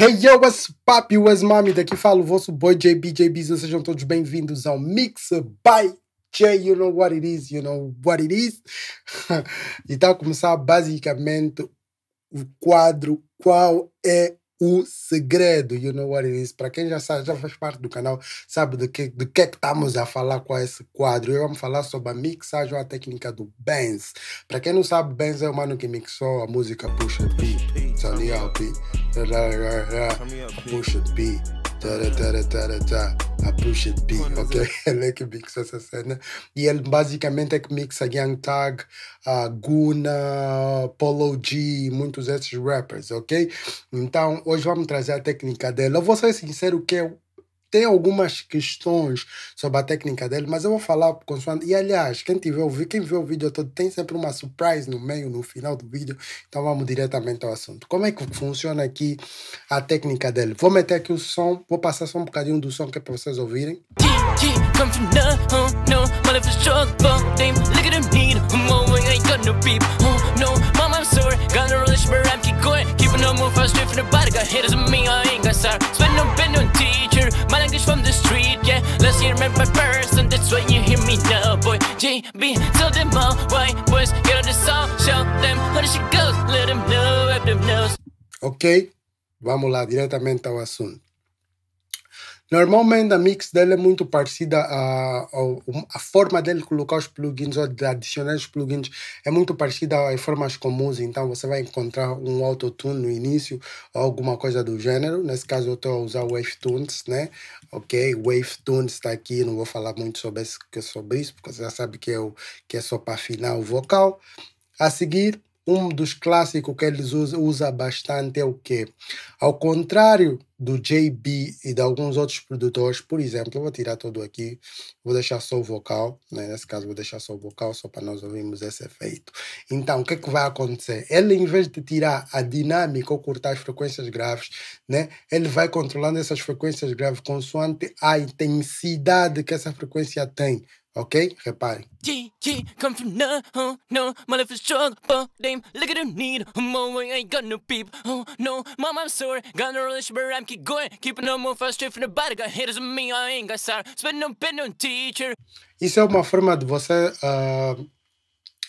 Hey yo, what's up, what's mami? Daqui fala o vosso boy JBJ Sejam todos bem-vindos ao Mix by J. You know what it is, you know what it is. e está a começar basicamente o quadro Qual é o segredo. You know what it is? Para quem já sabe, já faz parte do canal, sabe do que, do que é estamos a falar com esse quadro. Eu vamos falar sobre a mixagem ou a técnica do Benz. Para quem não sabe, Benz é o mano que mixou a música Puxa P. Tony Push Puxa P. Ta, ta, ta, ta, A push it big, ok? que mixa essa cena. E ele basicamente é que mixa Young Tag, uh, ah, Guna, Polo G, muitos desses rappers, ok? Então hoje vamos trazer a técnica dele. Eu vou ser sincero que eu tem algumas questões sobre a técnica dele, mas eu vou falar consoante. E aliás, quem tiver ouvir, quem viu o vídeo todo tem sempre uma surprise no meio, no final do vídeo. Então vamos diretamente ao assunto. Como é que funciona aqui a técnica dele? Vou meter aqui o som, vou passar só um bocadinho do som que é para vocês ouvirem. near first, and That's why you hear me now boy JB tell them all why boys hear the song, show them how the shit goes Let them know, let them know Ok, vamos lá diretamente ao assunto Normalmente a mix dele é muito parecida a, a, a forma dele colocar os plugins ou de adicionar os plugins é muito parecida às formas comuns, então você vai encontrar um autotune no início ou alguma coisa do gênero. Nesse caso eu estou a usar Wave Tunes, né? Ok, Wave Tunes está aqui, não vou falar muito sobre, sobre isso, porque você já sabe que, eu, que é só para afinar o vocal. A seguir, um dos clássicos que eles usam usa bastante é o quê? Ao contrário do JB e de alguns outros produtores, por exemplo, eu vou tirar tudo aqui, vou deixar só o vocal, né? nesse caso vou deixar só o vocal, só para nós ouvirmos esse efeito. Então, o que é que vai acontecer? Ele, em vez de tirar a dinâmica ou cortar as frequências graves, né? ele vai controlando essas frequências graves consoante a intensidade que essa frequência tem Ok? Reparem. Oh, Isso é uma forma de você uh,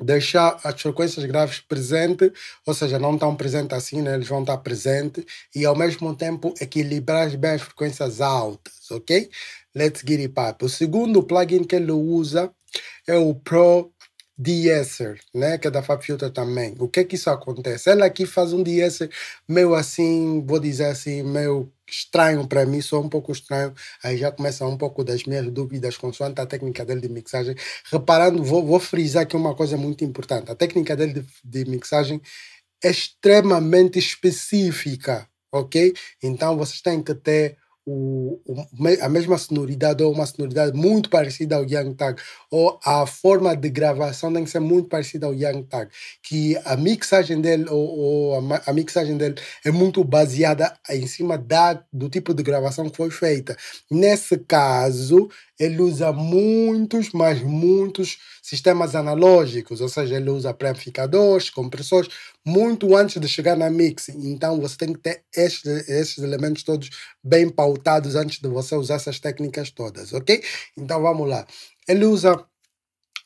deixar as frequências graves presentes, ou seja, não tão tá presentes assim, né? eles vão estar tá presentes, e ao mesmo tempo equilibrar bem as frequências altas, ok? Let's Get It Pop. O segundo plugin que ele usa é o Pro de né? que é da FabFilter também. O que é que isso acontece? Ela aqui faz um de meio assim, vou dizer assim, meio estranho para mim, só um pouco estranho. Aí já começa um pouco das minhas dúvidas consoante tá? a técnica dele de mixagem. Reparando, vou, vou frisar aqui uma coisa muito importante. A técnica dele de, de mixagem é extremamente específica, ok? Então vocês têm que ter o, a mesma sonoridade ou uma sonoridade muito parecida ao Young Tag, ou a forma de gravação tem que ser muito parecida ao Young Tag, que a mixagem dele ou, ou a, a, mixagem dele é muito baseada em cima da, do tipo de gravação que foi feita. Nesse caso, ele usa muitos, mas muitos sistemas analógicos, ou seja, ele usa preamplificadores, compressores, muito antes de chegar na mix. Então você tem que ter esses elementos todos bem pautados antes de você usar essas técnicas todas, ok? Então vamos lá. Ele usa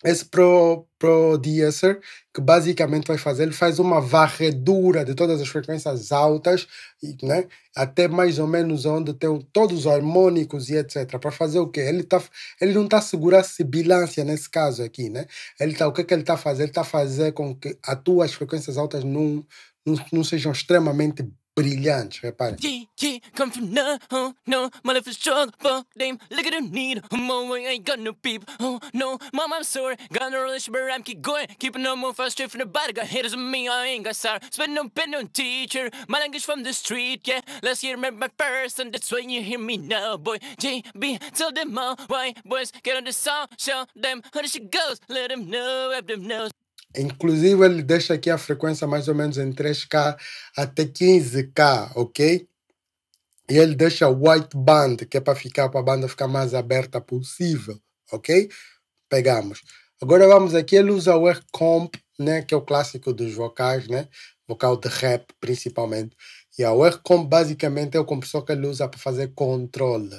esse Pro, Pro Deesser, que basicamente vai fazer, ele faz uma varredura de todas as frequências altas, né? até mais ou menos onde tem todos os harmônicos e etc. Para fazer o quê? Ele, tá, ele não está a segurar sibilância nesse caso aqui. Né? Ele tá, o que, é que ele está a fazer? Ele está a fazer com que as tuas frequências altas não, não, não sejam extremamente brilhante, repare. come from no, oh, no, my life is strong, but damn, look at the need, I'm oh, I ain't got no peep, oh, no, mom, I'm sorry, got no relationship, but I'm keep going, keeping no more fast, straight from the body, got haters on me, I ain't got sour, spend no pen on teacher, my language from the street, yeah, last year, met my first, and that's when you hear me now, boy, JB, tell them all, why, boys, get on the song, show them how this shit goes, let them know, have them know. Inclusive, ele deixa aqui a frequência mais ou menos em 3K até 15K, ok? E ele deixa white band, que é para ficar para a banda ficar mais aberta possível, ok? Pegamos. Agora vamos aqui, ele usa o air comp, né, que é o clássico dos vocais, né? Vocal de rap, principalmente. E o air comp basicamente é o compressor que ele usa para fazer controle,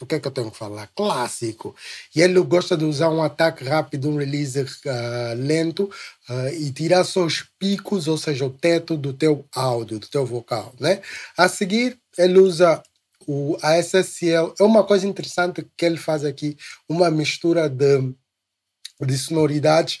O que é que eu tenho que falar? Clássico. E ele gosta de usar um ataque rápido, um release uh, lento uh, e tirar só os picos, ou seja, o teto do teu áudio, do teu vocal, né? A seguir, ele usa o ASSL. É uma coisa interessante que ele faz aqui, uma mistura de, de sonoridades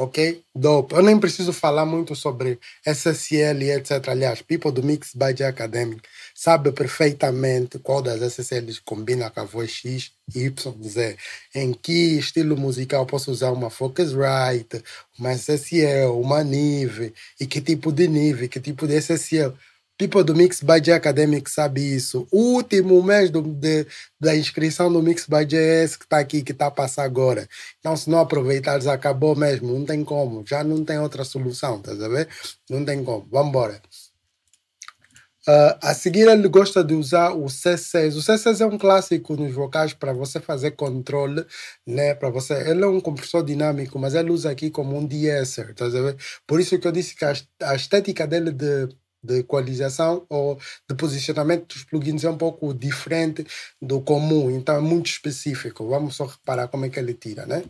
ok? Dope. Eu nem preciso falar muito sobre SSL e etc. Aliás, people do Mix by the Academic sabe perfeitamente qual das SSLs combina com a voz X e YZ. Em que estilo musical posso usar uma Focusrite, uma SSL, uma NIV e que tipo de NIV, que tipo de SSL. People do Mix by J Academic sabe isso. O último mês do, de, da inscrição do Mix by J é que está aqui, que está a passar agora. Então, se não aproveitares, acabou mesmo. Não tem como. Já não tem outra solução, tá a ver? Não tem como. Vamos embora. Uh, ah, a seguir, ele gosta de usar o C6. O C6 é um clássico nos vocais para você fazer controle, né? Para você. Ele é um compressor dinâmico, mas ele usa aqui como um de-esser, tá Por isso que eu disse que a estética dele de de equalização ou de posicionamento dos plugins é um pouco diferente do comum, então é muito específico. Vamos só reparar como é que ele tira, né?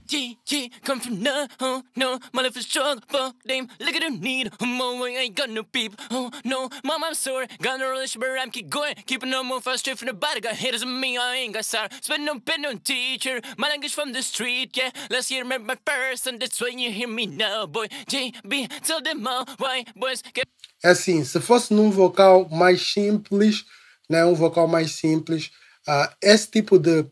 É assim, se fosse num vocal mais simples, né, um vocal mais simples, uh, esse tipo de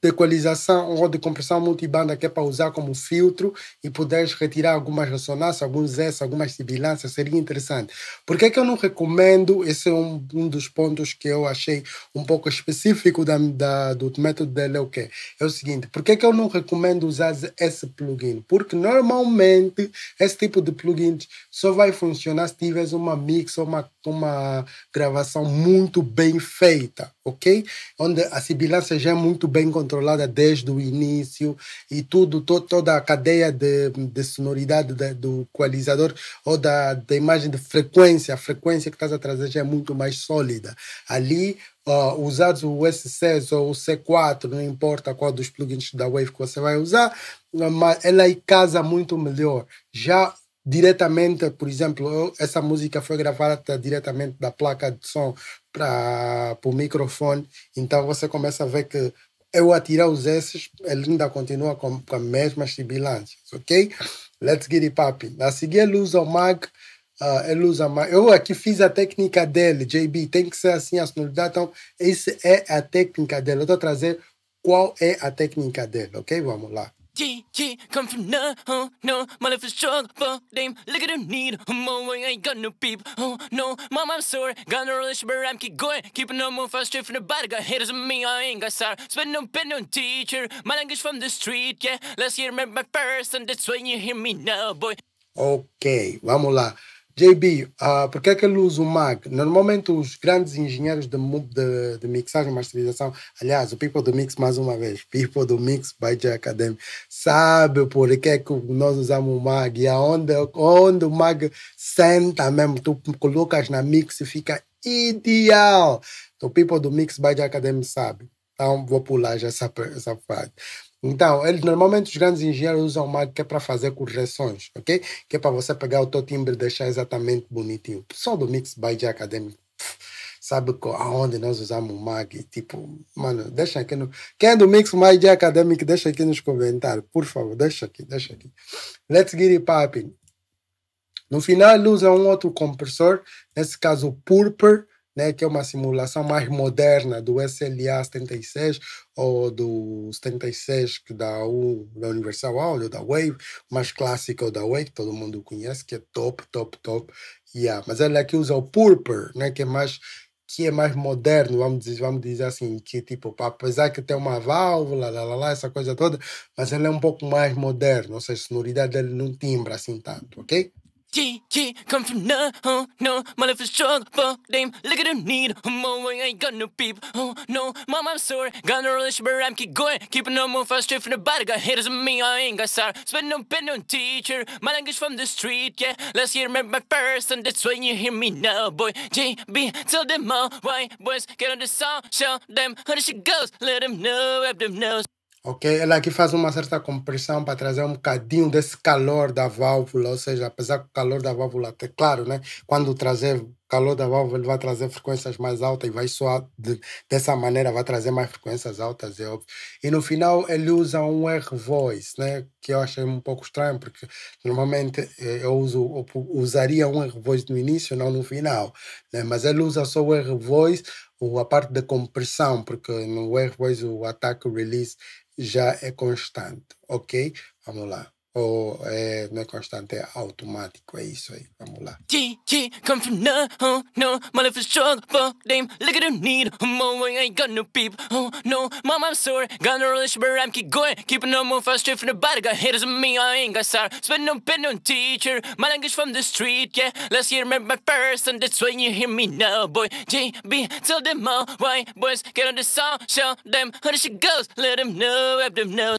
de equalização ou de compressão multibanda que é para usar como filtro e puderes retirar algumas ressonâncias, alguns S, algumas sibilâncias, seria interessante. Por que, é que eu não recomendo? Esse é um, um dos pontos que eu achei um pouco específico da, da do método O que É o seguinte, por que, é que eu não recomendo usar esse plugin? Porque normalmente esse tipo de plugin só vai funcionar se tiveres uma mix ou uma, uma gravação muito bem feita, ok? Onde a sibilância já é muito bem controlada desde o início e tudo, to, toda a cadeia de, de sonoridade de, do equalizador ou da, da imagem de frequência, a frequência que estás a trazer já é muito mais sólida. Ali Uh, usados o S6 ou o C4, não importa qual dos plugins da Wave que você vai usar, mas ela casa muito melhor. Já diretamente, por exemplo, essa música foi gravada diretamente da placa de som para o microfone, então você começa a ver que eu a tirar os esses ele ainda continua com, com as mesmas sibilantes, ok? Let's get it popping. na seguir ele usa o mag, uh, ele usa mag. Eu aqui fiz a técnica dele, JB, tem que ser assim a sonoridade, então essa é a técnica dele. Eu estou a trazer qual é a técnica dele, ok? Vamos lá. T come from no, oh no, my life is struggle, but damn, look at the need, I'm away, I ain't got no peep, oh no, mom, I'm sorry. got no relationship, but I'm keep going, keeping no move, i straight from the body, got haters on me, I ain't got sorry, spend no pen, no teacher, my language from the street, yeah, last year, remember my first, and that's when you hear me now, boy. Okay, vamos lá. JB, uh, ah, por que é que ele usa o MAG? Normalmente os grandes engenheiros de, de, de mixagem e masterização, aliás, o People do Mix, mais uma vez, People do Mix by J Academy, sabe por que é que nós usamos o MAG e aonde, onde o MAG senta mesmo, tu colocas na mix e fica ideal. Então, People do Mix by J Academy sabe. Então, vou pular já essa, essa parte. Então, eles normalmente os grandes engenheiros usam mag que é para fazer correções, ok? Que é para você pegar o teu timbre e deixar exatamente bonitinho. O pessoal do Mix by J Academy sabe aonde nós usamos o MAG. Tipo, mano, deixa aqui no. Quem é do Mix by J Academy, deixa aqui nos comentários, por favor, deixa aqui, deixa aqui. Let's get it popping. No final, ele usa um outro compressor, nesse caso o Purper, né, que é uma simulação mais moderna do SLA 76 ou do 76 que da, o da Universal Audio, da Wave, mais clássico da Wave, que todo mundo conhece, que é top, top, top. Yeah. Mas ela aqui usa o Purper, né, que é mais que é mais moderno, vamos dizer, vamos dizer assim, que tipo, apesar que tem uma válvula, lá, lá, lá, essa coisa toda, mas ela é um pouco mais moderno. ou seja, a sonoridade dele não timbra assim tanto, ok? T T come from no oh no my life is struggle lame look at the need I'm always ain't got no peep oh no mom I'm sorry, got no relish but I'm keep going keeping no move fast straight from the body got haters on me I ain't got sorry spend no pen no teacher my language from the street yeah last year met my first, and that's when you hear me now boy J B tell them all why boys get on the song show them how the shit goes let them know let them know ok? Ela aqui faz uma certa compressão para trazer um bocadinho desse calor da válvula, ou seja, apesar do calor da válvula, é claro, né? Quando trazer calor da válvula, ele vai trazer frequências mais altas e vai soar de, dessa maneira, vai trazer mais frequências altas, é óbvio. E no final ele usa um R-Voice, né? Que eu achei um pouco estranho, porque normalmente eh, eu, uso, eu usaria um R-Voice no início, não no final, né? Mas ele usa só o R-Voice, a parte da compressão, porque no R-Voice o ataque, o release já é constante, ok? Vamos lá. Oh, eh, é, não é constante, é automático, é isso aí, vamos lá. come from no, oh no, my life is short, but damn, look at the need, I'm I ain't got no peep, oh no, mom, I'm sore, got no relationship, but I'm keep going, keeping no more fast, straight from the body, got haters on me, I ain't got sorry, spend no pen on teacher, my language from the street, yeah, last year remember my first, and that's when you hear me now, boy, JB, tell them all, why, boys, get on the song, show them how this shit goes, let them know, have them know.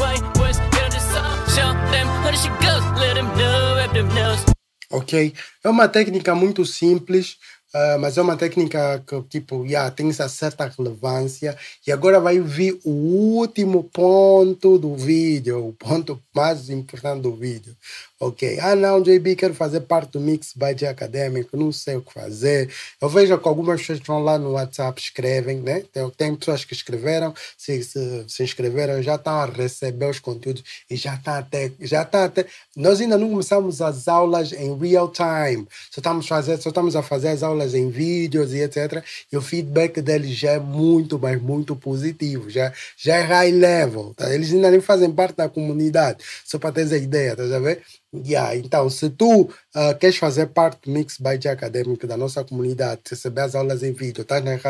Ok? É uma técnica muito simples, uh, mas é uma técnica que, tipo, yeah, tem essa certa relevância. E agora vai vir o último ponto do vídeo, o ponto mais importante do vídeo. Ok. Ah, não, JB, quero fazer parte do Mix by the Acadêmico, não sei o que fazer. Eu vejo que algumas pessoas vão lá no WhatsApp, escrevem, né? Tem, tem pessoas que escreveram, se, se, se, inscreveram, já estão tá a receber os conteúdos e já está até. Já está até. Nós ainda não começamos as aulas em real time. Só estamos, fazer, só estamos a fazer as aulas em vídeos e etc. E o feedback deles já é muito, mas muito positivo. Já, já é high level. Tá? Eles ainda nem fazem parte da comunidade. Só para ter essa ideia, tá já vendo? Yeah, então, se tu uh, queres fazer parte do Mix Byte academic da nossa comunidade, receber as aulas em vídeo, estás nas,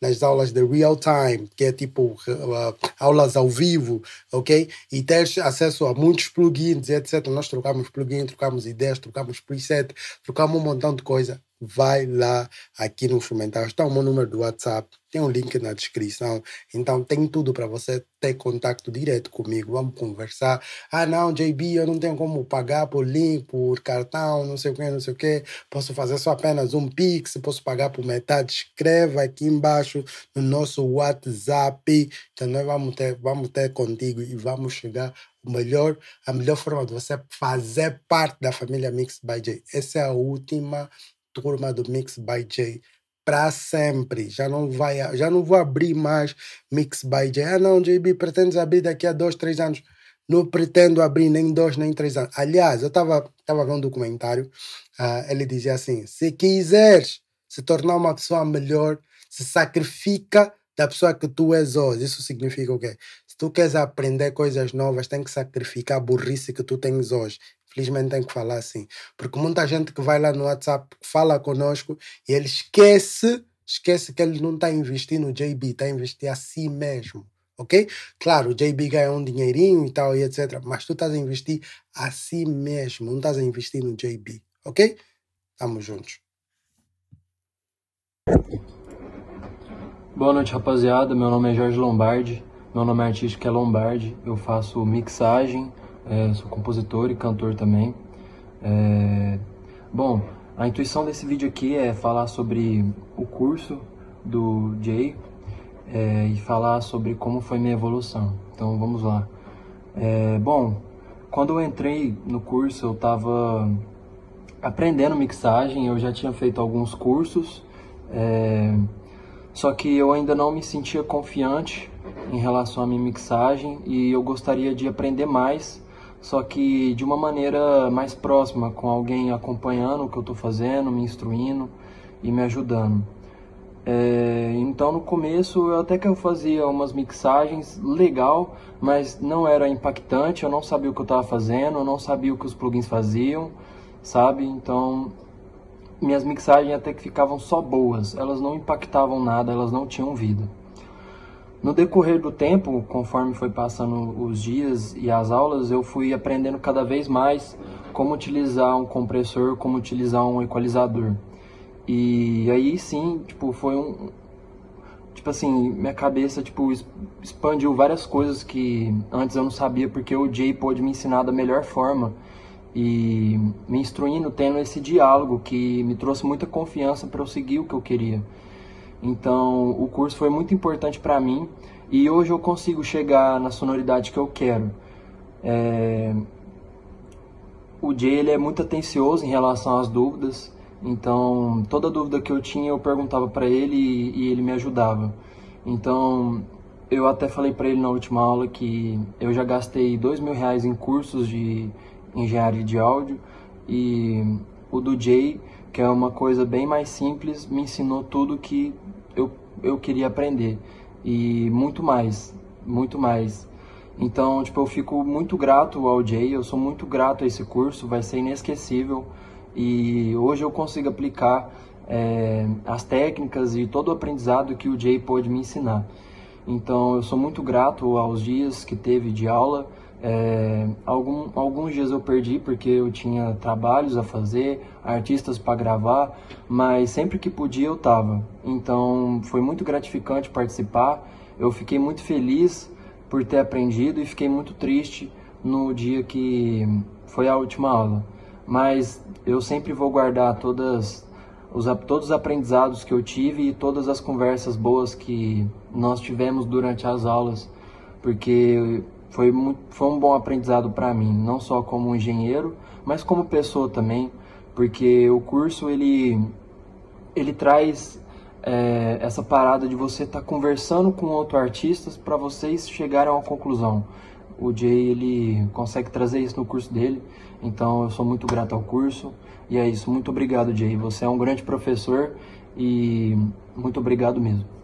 nas aulas de real time, que é tipo uh, aulas ao vivo, ok? E tens acesso a muitos plugins, etc. Nós trocamos plugins, trocamos ideias, trocamos preset, trocamos um montão de coisa vai lá aqui no comentários. Está o meu número do WhatsApp, tem um link na descrição. Então tem tudo para você ter contato direto comigo. Vamos conversar. Ah, não, JB, eu não tenho como pagar por link, por cartão, não sei o que, não sei o que. Posso fazer só apenas um Pix, posso pagar por metade. Escreva aqui embaixo no nosso WhatsApp. Então nós vamos ter, vamos ter contigo e vamos chegar melhor, a melhor forma de você fazer parte da família Mix by J. Essa é a última turma do Mix by J para sempre. Já não vai, já não vou abrir mais Mix by J. Ah, não, JB, pretendes abrir daqui a dois, três anos. Não pretendo abrir nem dois, nem três anos. Aliás, eu estava tava vendo um documentário, uh, ele dizia assim: se quiseres se tornar uma pessoa melhor, se sacrifica da pessoa que tu és hoje. Isso significa o quê? Se tu queres aprender coisas novas, tem que sacrificar a burrice que tu tens hoje Infelizmente tem que falar assim. Porque muita gente que vai lá no WhatsApp, fala conosco e ele esquece, esquece que ele não está investindo no JB, está investindo a si mesmo. Ok? Claro, o JB ganha um dinheirinho e tal, e etc. Mas tu estás a investir a si mesmo, não estás a investir no JB. Ok? Tamo juntos. Boa noite, rapaziada. Meu nome é Jorge Lombardi. Meu nome é artístico é Lombardi. Eu faço mixagem é, sou compositor e cantor também. É, bom, a intuição desse vídeo aqui é falar sobre o curso do Jay é, e falar sobre como foi minha evolução. Então vamos lá. É, bom, quando eu entrei no curso eu estava aprendendo mixagem, eu já tinha feito alguns cursos, é, só que eu ainda não me sentia confiante em relação à minha mixagem e eu gostaria de aprender mais só que de uma maneira mais próxima, com alguém acompanhando o que eu estou fazendo, me instruindo e me ajudando. É, então no começo até que eu fazia umas mixagens legal, mas não era impactante, eu não sabia o que eu estava fazendo, eu não sabia o que os plugins faziam, sabe? Então minhas mixagens até que ficavam só boas, elas não impactavam nada, elas não tinham vida. No decorrer do tempo, conforme foi passando os dias e as aulas, eu fui aprendendo cada vez mais como utilizar um compressor, como utilizar um equalizador. E aí sim, tipo, foi um tipo assim, minha cabeça tipo expandiu várias coisas que antes eu não sabia porque o Jay pôde me ensinar da melhor forma e me instruindo, tendo esse diálogo que me trouxe muita confiança para eu seguir o que eu queria. Então, o curso foi muito importante para mim e hoje eu consigo chegar na sonoridade que eu quero. É... O Jay ele é muito atencioso em relação às dúvidas, então toda dúvida que eu tinha eu perguntava para ele e, e ele me ajudava. Então, eu até falei para ele na última aula que eu já gastei dois mil reais em cursos de engenharia de áudio e o do Jay, que é uma coisa bem mais simples, me ensinou tudo que eu queria aprender e muito mais, muito mais. Então, tipo, eu fico muito grato ao Jay, eu sou muito grato a esse curso, vai ser inesquecível e hoje eu consigo aplicar é, as técnicas e todo o aprendizado que o Jay pôde me ensinar. Então, eu sou muito grato aos dias que teve de aula, é, algum, alguns dias eu perdi porque eu tinha trabalhos a fazer, artistas para gravar, mas sempre que podia eu tava. Então foi muito gratificante participar. Eu fiquei muito feliz por ter aprendido e fiquei muito triste no dia que foi a última aula. Mas eu sempre vou guardar todas os, todos os aprendizados que eu tive e todas as conversas boas que nós tivemos durante as aulas, porque foi, muito, foi um bom aprendizado para mim, não só como engenheiro, mas como pessoa também, porque o curso ele, ele traz é, essa parada de você estar tá conversando com outros artistas para vocês chegarem a uma conclusão. O Jay ele consegue trazer isso no curso dele, então eu sou muito grato ao curso e é isso. Muito obrigado, Jay. Você é um grande professor e muito obrigado mesmo.